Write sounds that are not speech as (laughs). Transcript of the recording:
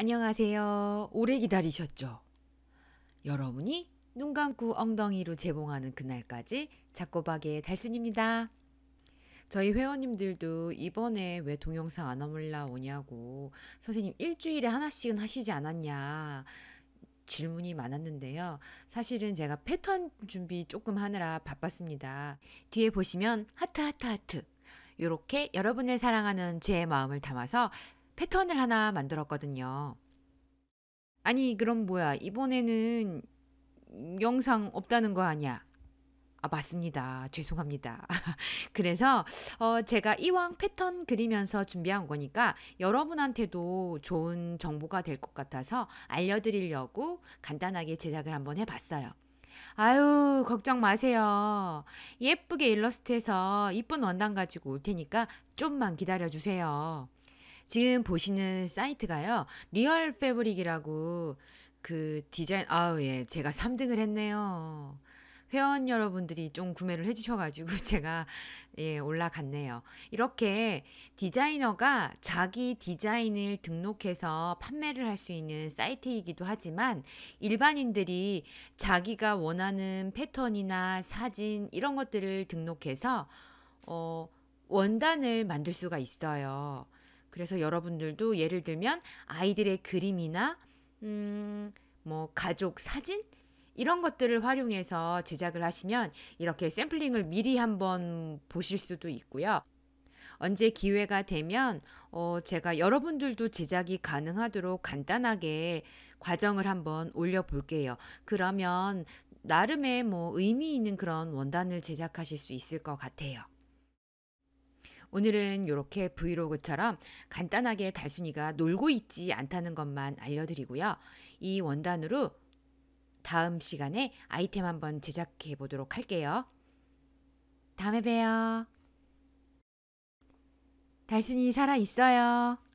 안녕하세요. 오래 기다리셨죠? 여러분이 눈 감고 엉덩이로 재봉하는 그날까지 자꼬박의 달순입니다. 저희 회원님들도 이번에 왜 동영상 안 올라오냐고 선생님 일주일에 하나씩은 하시지 않았냐 질문이 많았는데요. 사실은 제가 패턴 준비 조금 하느라 바빴습니다. 뒤에 보시면 하트 하트 하트 요렇게 여러분을 사랑하는 제 마음을 담아서 패턴을 하나 만들었거든요. 아니, 그럼 뭐야. 이번에는 영상 없다는 거 아니야. 아, 맞습니다. 죄송합니다. (laughs) 그래서 어, 제가 이왕 패턴 그리면서 준비한 거니까 여러분한테도 좋은 정보가 될 것 같아서 알려드리려고 간단하게 제작을 한번 해봤어요. 아유, 걱정 마세요. 예쁘게 일러스트해서 이쁜 원단 가지고 올 테니까 좀만 기다려 주세요. 지금 보시는 사이트가요. 리얼 패브릭이라고 그 디자인 아우 예 제가 3등을 했네요. 회원 여러분들이 좀 구매를 해주셔가지고 (laughs) 제가 예, 올라갔네요. 이렇게 디자이너가 자기 디자인을 등록해서 판매를 할 수 있는 사이트이기도 하지만 일반인들이 자기가 원하는 패턴이나 사진 이런 것들을 등록해서 어, 원단을 만들 수가 있어요. 그래서 여러분들도 예를 들면 아이들의 그림이나 음, 뭐 가족 사진 이런 것들을 활용해서 제작을 하시면 이렇게 샘플링을 미리 한번 보실 수도 있고요. 언제 기회가 되면 어 제가 여러분들도 제작이 가능하도록 간단하게 과정을 한번 올려 볼게요. 그러면 나름의 뭐 의미 있는 그런 원단을 제작하실 수 있을 것 같아요. 오늘은 이렇게 브이로그처럼 간단하게 달순이가 놀고 있지 않다는 것만 알려드리고요. 이 원단으로 다음 시간에 아이템 한번 제작해 보도록 할게요. 다음에 봬요. 달순이 살아 있어요.